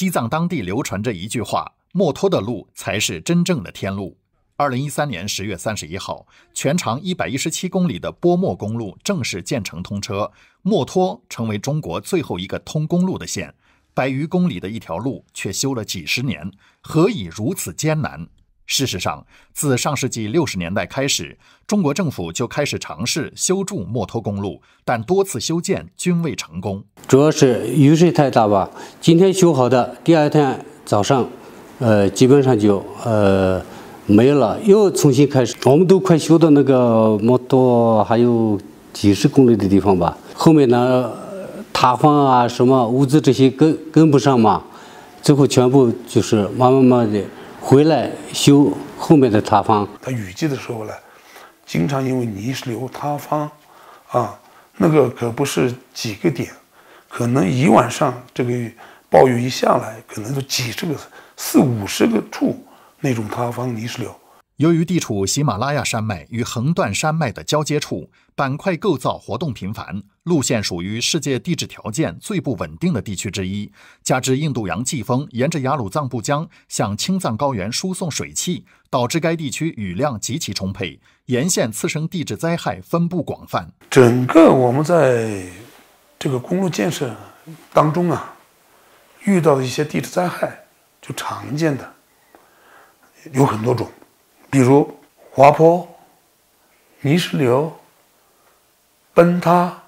西藏当地流传着一句话：“墨脱的路才是真正的天路。”二零一三年十月三十一号，全长一百一十七公里的波墨公路正式建成通车，墨脱成为中国最后一个通公路的县。百余公里的一条路却修了几十年，何以如此艰难？事实上，自上世纪六十年代开始，中国政府就开始尝试修筑墨脱公路，但多次修建均未成功。主要是雨水太大吧？今天修好的，第二天早上，呃，基本上就呃没了，又重新开始。我们都快修到那个墨脱还有几十公里的地方吧，后面呢塌方啊什么，物资这些跟跟不上嘛，最后全部就是慢慢慢的。回来修后面的塌方。它雨季的时候呢，经常因为泥石流、塌方，啊，那个可不是几个点，可能一晚上这个暴雨一下来，可能就几十个、四五十个处那种塌方、泥石流。由于地处喜马拉雅山脉与横断山脉的交接处，板块构造活动频繁，路线属于世界地质条件最不稳定的地区之一。加之印度洋季风沿着雅鲁藏布江向青藏高原输送水汽，导致该地区雨量极其充沛，沿线次生地质灾害分布广泛。整个我们在这个公路建设当中啊，遇到的一些地质灾害，就常见的有很多种。比如滑坡、泥石流、崩塌、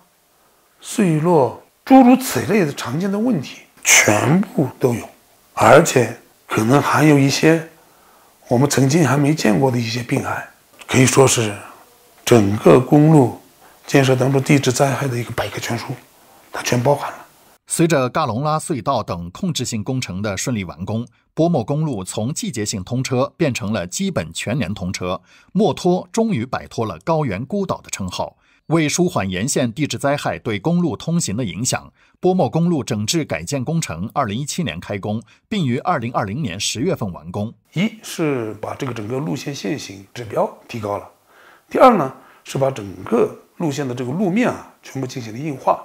碎落，诸如此类的常见的问题，全部都有，而且可能还有一些我们曾经还没见过的一些病害，可以说是整个公路建设当中地质灾害的一个百科全书，它全包含了。随着嘎隆拉隧道等控制性工程的顺利完工，波莫公路从季节性通车变成了基本全年通车。墨脱终于摆脱了高原孤岛的称号。为舒缓沿线地质灾害对公路通行的影响，波莫公路整治改建工程二零一七年开工，并于二零二零年十月份完工。一是把这个整个路线线型指标提高了，第二呢是把整个路线的这个路面啊全部进行了硬化。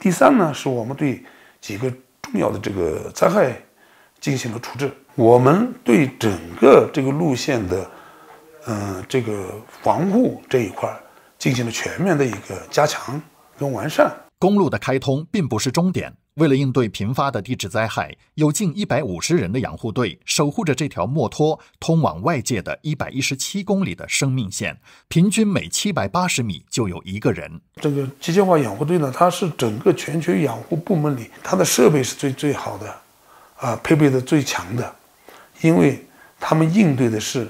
第三呢，是我们对几个重要的这个灾害进行了处置。我们对整个这个路线的，嗯，这个防护这一块儿进行了全面的一个加强跟完善。公路的开通并不是终点。为了应对频发的地质灾害，有近一百五十人的养护队守护着这条墨脱通往外界的一百一十七公里的生命线，平均每七百八十米就有一个人。这个机械化养护队呢，它是整个全区养护部门里它的设备是最最好的，啊，配备的最强的，因为他们应对的是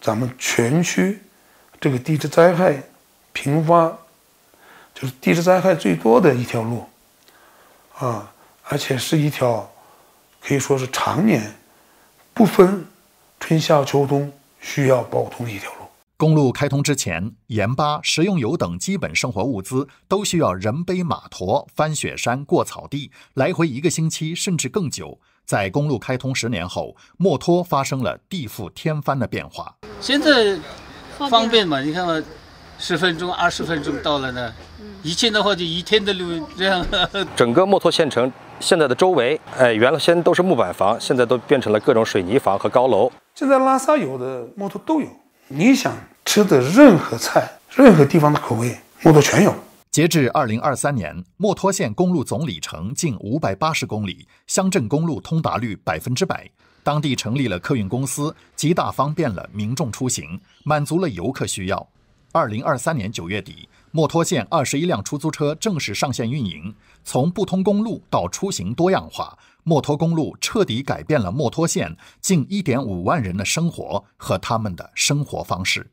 咱们全区这个地质灾害频发，就是地质灾害最多的一条路。啊，而且是一条，可以说是常年不分春夏秋冬需要保通的一条路。公路开通之前，盐巴、食用油等基本生活物资都需要人背马驮、翻雪山、过草地，来回一个星期甚至更久。在公路开通十年后，墨脱发生了地覆天翻的变化。现在方便嘛？你看。十分钟、二十分钟到了呢。以前的话，就一天的路这样。整个墨脱县城现在的周围，哎，原来先都是木板房，现在都变成了各种水泥房和高楼。现在拉萨有的墨脱都有，你想吃的任何菜、任何地方的口味，墨脱全有。截至二零二三年，墨脱县公路总里程近五百八十公里，乡镇公路通达率百分之百。当地成立了客运公司，极大方便了民众出行，满足了游客需要。二零二三年九月底，墨脱县二十一辆出租车正式上线运营。从不通公路到出行多样化，墨脱公路彻底改变了墨脱县近一点五万人的生活和他们的生活方式。